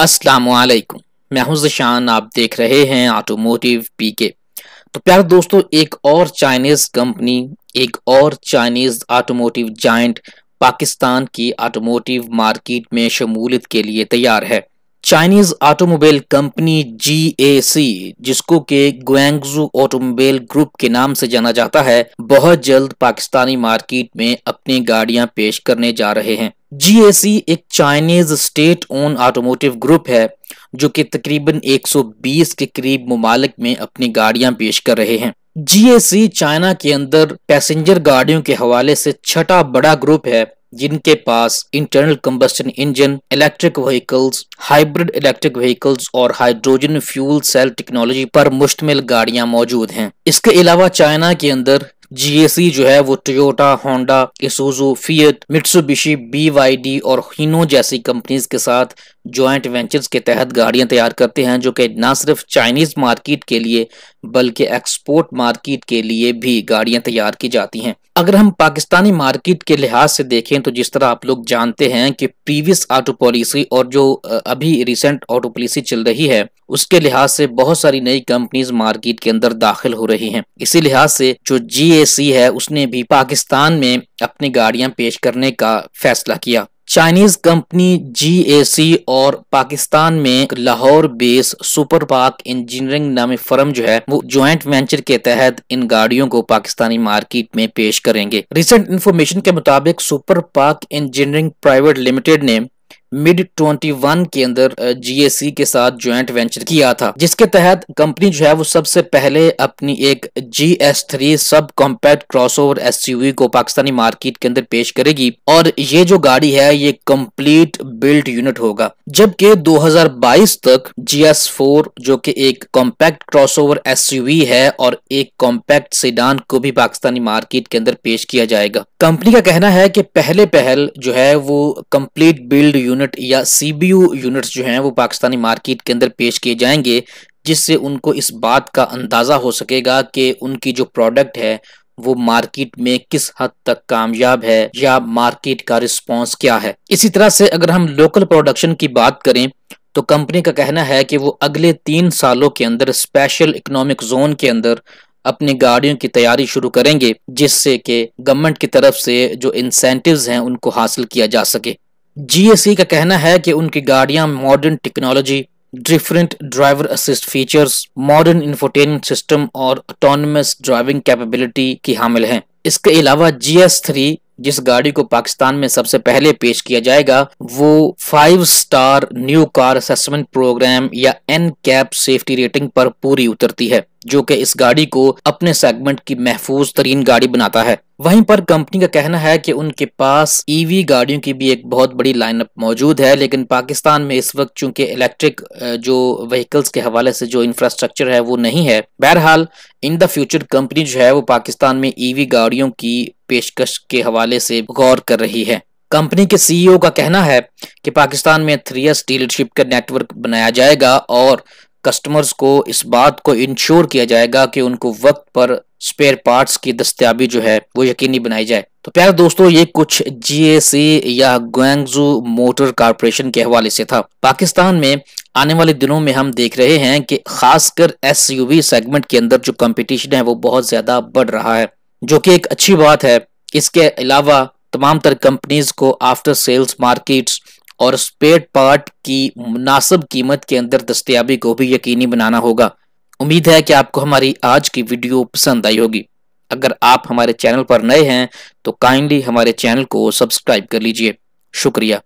वालेकुम मैं हूं जशान आप देख रहे हैं ऑटोमोटिव पीके तो प्यार दोस्तों एक और चाइनीज़ कंपनी एक और चाइनीज़ ऑटोमोटिव जाइंट पाकिस्तान की ऑटोमोटिव मार्केट में शमूलियत के लिए तैयार है चाइनीज ऑटोमोबाइल कंपनी जी जिसको के ग्वेंगजू ऑटोमोबाइल ग्रुप के नाम से जाना जाता है बहुत जल्द पाकिस्तानी मार्केट में अपनी गाड़ियां पेश करने जा रहे हैं जी एक Chinese state own automotive group है जो कि तकरीबन 120 के करीब ममालिक में अपनी गाड़ियां पेश कर रहे हैं जीएसई चाइना e के अंदर पैसेंजर गाड़ियों के हवाले से छठा बड़ा ग्रुप है जिनके पास internal combustion engine electric vehicles hybrid electric vehicles और हाइड्रोजन फ्यूल सेल टेक्नोलॉजी पर मुश्तमिल गाड़ियां मौजूद हैं इसके अलावा चाइना के अंदर जीएसई जो है वो Toyota Honda Isuzu Fiat Mitsubishi BYD और हिनो जैसी कंपनीज के साथ जॉइंट वेंचर्स के तहत गाड़ियां तैयार करते हैं जो कि ना सिर्फ चाइनीज मार्केट के लिए बल्कि एक्सपोर्ट मार्केट के लिए भी गाड़ियां तैयार की जाती हैं अगर हम पाकिस्तानी मार्केट के लिहाज से देखें तो जिस तरह आप लोग जानते हैं कि प्रीवियस ऑटो पॉलिसी और जो अभी रिसेंट ऑटो पॉलिसी चल रही है उसके लिहाज से बहुत सारी नई कंपनीज मार्केट के अंदर दाखिल हो रही हैं इसी लिहाज से जो जीएसी है उसने भी पाकिस्तान में अपनी गाड़ियां पेश करने का फैसला किया चाइनीज कंपनी जी और पाकिस्तान में Lahore base Super Pak Engineering नामी फर्म जो है वो ज्वाइंट वेंचर के तहत इन गाड़ियों को पाकिस्तानी मार्केट में पेश करेंगे रिसेंट इन्फॉर्मेशन के मुताबिक Super Pak Engineering private limited ने मिड 21 के अंदर जीएसी के साथ ज्वाइंट वेंचर किया था जिसके तहत कंपनी जो है वो सबसे पहले अपनी एक G S three sub compact cross को पाकिस्तानी मार्केट के अंदर पेश करेगी और ये जो गाड़ी है ये कंप्लीट बिल्ड यूनिट होगा जबकि 2022 तक फोर जो कि एक कॉम्पैक्ट क्रॉस ओवर है और एक कॉम्पैक्ट सीडान को भी पाकिस्तानी मार्केट के अंदर पेश किया जाएगा कंपनी का कहना है की पहले पहल जो है वो कम्प्लीट बिल्ड यूनिट यूनिट या सीबीयू यूनिट्स जो हैं वो पाकिस्तानी मार्केट के अंदर पेश किए जाएंगे जिससे उनको इस बात का अंदाज़ा हो सकेगा कि उनकी जो प्रोडक्ट है वो मार्केट में किस हद तक कामयाब है या मार्केट का रिस्पांस क्या है इसी तरह से अगर हम लोकल प्रोडक्शन की बात करें तो कंपनी का कहना है कि वो अगले तीन सालों के अंदर स्पेशल इकोनॉमिक जोन के अंदर अपनी गाड़ियों की तैयारी शुरू करेंगे जिससे कि गवर्नमेंट की तरफ से जो इंसेंटिव्स हैं उनको हासिल किया जा सके जीएसई e का कहना है कि उनकी गाड़ियां modern technology different driver assist features modern infotainment system और ऑटोनमस ड्राइविंग कैपेबिलिटी की हामिल हैं इसके अलावा जी एस थ्री जिस गाड़ी को पाकिस्तान में सबसे पहले पेश किया जाएगा वो five star new car assessment program या एन कैप सेफ्टी रेटिंग पर पूरी उतरती है जो कि इस गाड़ी को अपने सेगमेंट की महफूज तरीन गाड़ी बनाता है वहीं पर कंपनी का कहना है कि उनके पास ईवी e गाड़ियों की भी एक बहुत बड़ी लाइनअप मौजूद है लेकिन पाकिस्तान में इस वक्त चूंकि इलेक्ट्रिक जो व्हीकल्स के हवाले से जो इंफ्रास्ट्रक्चर है वो नहीं है बहरहाल इन द फ्यूचर कंपनी जो है वो पाकिस्तान में ईवी e गाड़ियों की पेशकश के हवाले से गौर कर रही है कंपनी के सीईओ e का कहना है कि पाकिस्तान में थ्री एस डीलरशिप का नेटवर्क बनाया जाएगा और कस्टमर्स को इस बात को इंश्योर किया जाएगा कि उनको वक्त पर स्पेयर पार्ट्स की दस्तियाबी जो है वो यकीनी बनाई जाए तो प्यारे दोस्तों ये कुछ जीएसी या ग्वेंगजू मोटर कारपोरेशन के हवाले से था पाकिस्तान में आने वाले दिनों में हम देख रहे हैं कि खासकर एसयूवी सेगमेंट के अंदर जो कंपटीशन है वो बहुत ज्यादा बढ़ रहा है जो कि एक अच्छी बात है इसके अलावा तमाम तर कंपनीज को आफ्टर सेल्स मार्केट्स और स्पेड पार्ट की मुनासिब कीमत के अंदर दस्तियाबी को भी यकीनी बनाना होगा उम्मीद है कि आपको हमारी आज की वीडियो पसंद आई होगी अगर आप हमारे चैनल पर नए हैं तो काइंडली हमारे चैनल को सब्सक्राइब कर लीजिए शुक्रिया